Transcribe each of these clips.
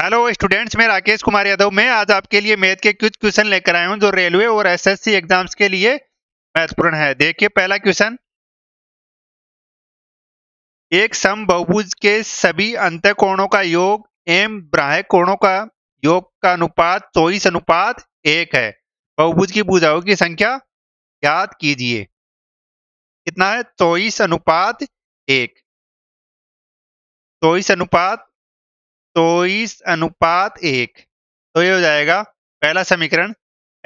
hello students मैं राकेश कुमार यादव मैं आज आपके लिए मैथ के कुछ क्वेश्चन लेकर आया हूं जो रेलवे और एसएससी एग्जाम्स के लिए महत्वपूर्ण है देखिए पहला क्वेश्चन एक सम बहुभुज के सभी अंत कोणों का योग एम ब्राह्य कोणों का योग का अनुपात चौबीस अनुपात एक है बहुभुज की बुझाओं की संख्या याद कीजिए कितना है चौबीस अनुपात एक चौबीस अनुपात चौबीस अनुपात एक तो ये हो जाएगा पहला समीकरण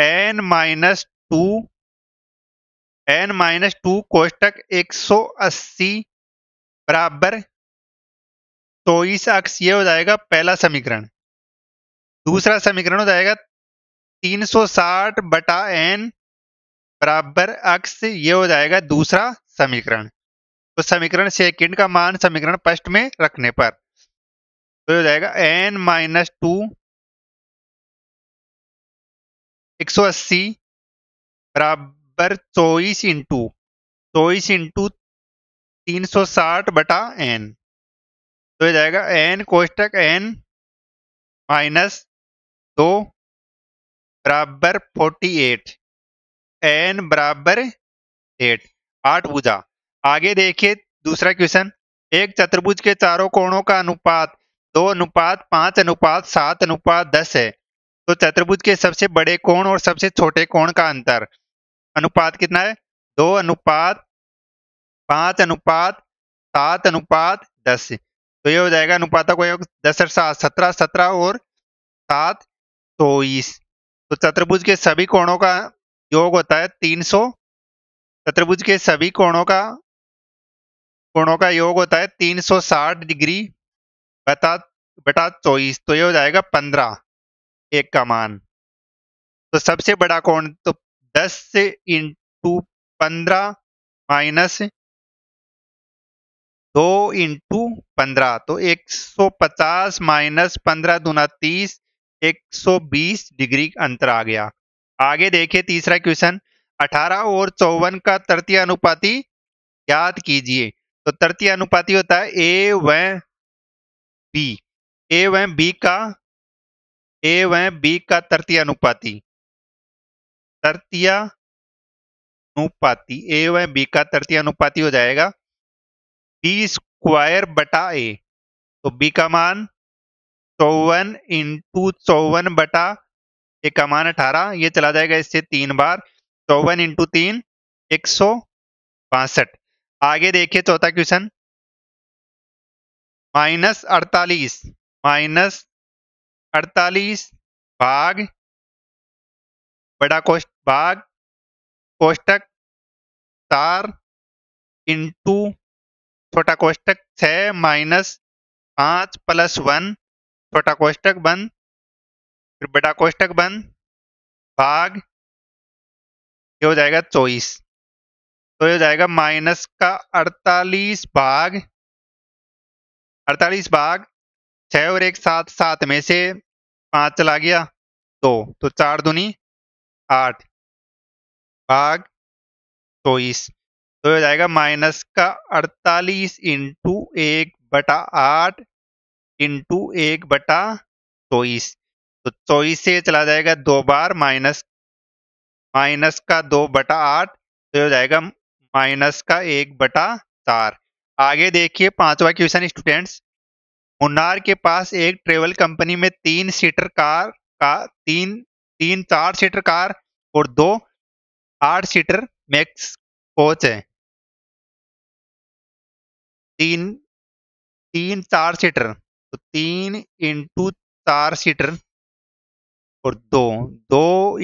N minus two N minus two कोष्टक एक सौ अस्सी बराबर चौबीस अक्स ये हो जाएगा पहला समीकरण दूसरा समीकरण हो जाएगा 360 बटा एन बराबर अक्स ये हो जाएगा दूसरा समीकरण तो समीकरण सेकंड का मान समीकरण फर्स्ट में रखने पर तो हो जाएगा एन माइनस टू एक सौ अस्सी बराबर चौबीस इंटू चौबीस इंटू तीन सौ साठ बटा एन तो हो जाएगा एन कोष्टक एन माइनस दो बराबर फोर्टी एट एन बराबर एट आठ भुजा आगे देखिए दूसरा क्वेश्चन एक चतुर्भुज के चारों कोणों का अनुपात दो अनुपात पांच अनुपात सात अनुपात दस है तो चतुर्भुज के सबसे बड़े कोण और सबसे छोटे कोण का अंतर अनुपात कितना है दो अनुपात पांच अनुपात सात अनुपात दस तो ये हो जाएगा अनुपातों को दस और सात सत्रह सत्रह और सात चौबीस तो चतुर्भुज के सभी कोणों का योग होता है तीन सौ चतुर्भुज के सभी कोणों का कोणों का योग होता है तीन सौ साठ डिग्री बता बटा चौबीस तो ये हो जाएगा पंद्रह एक का मान तो सबसे बड़ा कौन तो दस से इंटू पंद्रह माइनस दो इंटू पंद्रह तो एक सौ पचास माइनस पंद्रह दुना तीस एक सौ बीस डिग्री अंतर आ गया आगे देखिए तीसरा क्वेश्चन अठारह और चौवन का तृतीय अनुपाति याद कीजिए तो तृतीय अनुपाति होता है ए व बी ए व बी का ए व बी का तृतीय अनुपाती तृतीय अनुपाती ए व बी का तृतीय अनुपाती हो जाएगा बी स्क्वायर बटा ए तो बी का मान चौवन इंटू चौवन बटा ए का मान अठारह ये चला जाएगा इससे तीन बार चौवन इंटू तीन एक सौ बासठ आगे देखिए चौथा क्वेश्चन माइनस अड़तालीस माइनस अड़तालीस भाग बड़ा कोष्ट भाग कोष्टक चार इंटू छोटा कोष्टक छः माइनस पाँच प्लस वन छोटा कोष्टक बंद फिर बड़ा कोष्टक बंद भाग ये हो जाएगा चौबीस तो ये हो जाएगा माइनस का अड़तालीस भाग अड़तालीस भाग छ और एक साथ सात में से पांच चला गया दो तो चार दुनी आठ भाग चौबीस तो हो जाएगा माइनस का अड़तालीस इंटू एक बटा आठ इंटू एक बटा चौबीस तो चौबीस से चला जाएगा दो बार माइनस माइनस का दो बटा आठ तो हो जाएगा माइनस का एक बटा चार आगे देखिए पांचवा क्वेश्चन स्टूडेंट्स मुन्नार के पास एक ट्रेवल कंपनी में तीन सीटर कार का तीन तीन चार सीटर कार और दो आठ सीटर मैक्स कोच है तीन तीन चार सीटर तो तीन इंटू चार सीटर और दो दो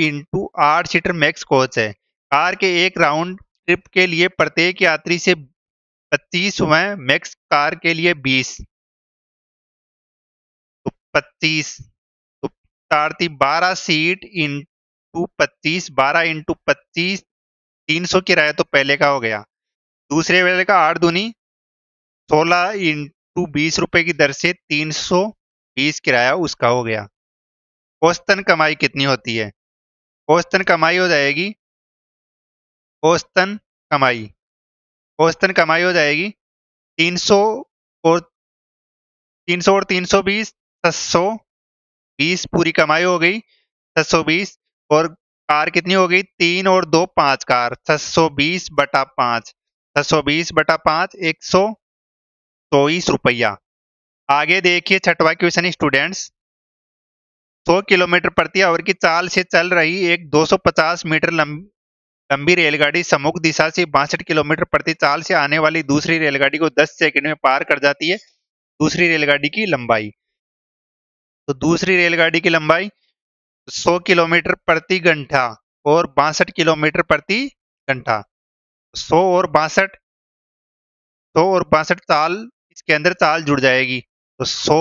इंटू आठ सीटर मैक्स कोच है कार के एक राउंड ट्रिप के लिए प्रत्येक यात्री से पच्चीस हुए मैक्स कार के लिए बीस तो पच्चीस तो तारती बारह सीट इंटू पच्चीस बारह इंटू पच्चीस तीन सौ किराया तो पहले का हो गया दूसरे वाले का आठ दुनी सोलह इंटू बीस रुपए की दर से तीन सौ बीस किराया उसका हो गया औस्तन कमाई कितनी होती है औस्तन कमाई हो जाएगी औस्तन कमाई औसतन कमाई हो जाएगी 300 और 300 और 320 सौ बीस पूरी कमाई हो गई छः और कार कितनी हो गई तीन और दो पांच कार छः बटा पांच छः बटा पांच एक सौ रुपया आगे देखिए छठवा क्वेश्चन स्टूडेंट्स 100 किलोमीटर प्रति आवर की चाल से चल रही एक 250 मीटर लंबी लंबी रेलगाड़ी समुख दिशा से बासठ किलोमीटर प्रति ताल से आने वाली दूसरी रेलगाड़ी को 10 सेकंड में पार कर जाती है दूसरी रेलगाड़ी की लंबाई तो दूसरी रेलगाड़ी की लंबाई 100 किलोमीटर प्रति घंटा और बासठ किलोमीटर प्रति घंटा 100 और बासठ सौ और बासठ ताल इसके अंदर ताल जुड़ जाएगी तो 100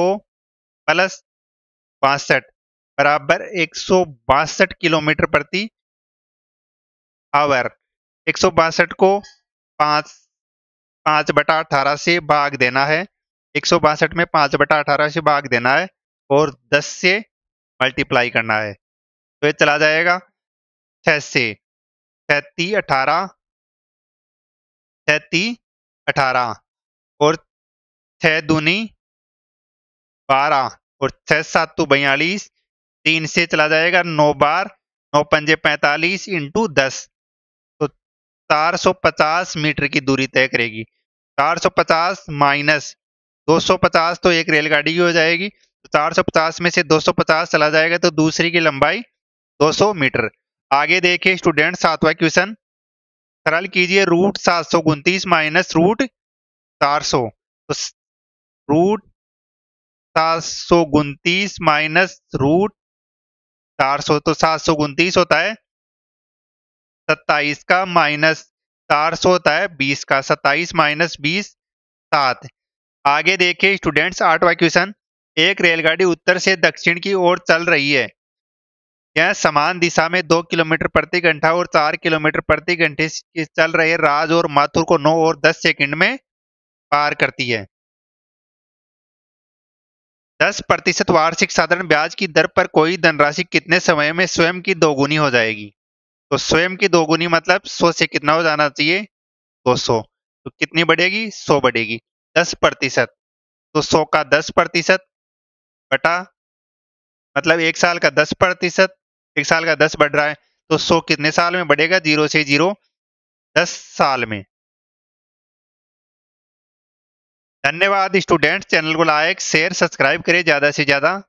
प्लस बासठ बराबर एक किलोमीटर प्रति आवर एक को पाँच पाँच बटा अठारह से भाग देना है एक में पाँच बटा अठारह से भाग देना है और दस से मल्टीप्लाई करना है तो ये चला जाएगा छ से तैती अठारह तैती अठारह और छः दूनी बारह और छः सात तो बयालीस तीन से चला जाएगा नौ बार नौ पंजे पैंतालीस इंटू दस 450 मीटर की दूरी तय करेगी 450 माइनस 250 तो एक रेलगाड़ी की हो जाएगी तो 450 में से 250 चला जाएगा तो दूसरी की लंबाई 200 मीटर आगे देखिए स्टूडेंट सातवा क्वेश्चन सरल कीजिए रूट सात सौ उनतीस माइनस रूट चार सौ तो रूट सात सौ उनतीस माइनस रूट चार सौ तो सात सौ उनतीस होता है सत्ताईस का माइनस चार सौ होता है बीस का सत्ताईस माइनस बीस सात आगे देखिए स्टूडेंट्स आठवां क्वेश्चन एक रेलगाड़ी उत्तर से दक्षिण की ओर चल रही है यह समान दिशा में दो किलोमीटर प्रति घंटा और चार किलोमीटर प्रति घंटे चल रहे राज और माथुर को नौ और दस सेकंड में पार करती है दस प्रतिशत वार्षिक साधारण ब्याज की दर पर कोई धनराशि कितने समय में स्वयं की दोगुनी हो जाएगी तो स्वयं की दोगुनी मतलब सौ से कितना हो जाना चाहिए दो सौ तो कितनी बढ़ेगी सौ बढ़ेगी दस प्रतिशत तो सौ का दस प्रतिशत बटा मतलब एक साल का दस प्रतिशत एक साल का दस बढ़ रहा है तो सौ कितने साल में बढ़ेगा जीरो से जीरो दस साल में धन्यवाद स्टूडेंट्स चैनल को लाइक शेयर सब्सक्राइब करें ज्यादा से ज्यादा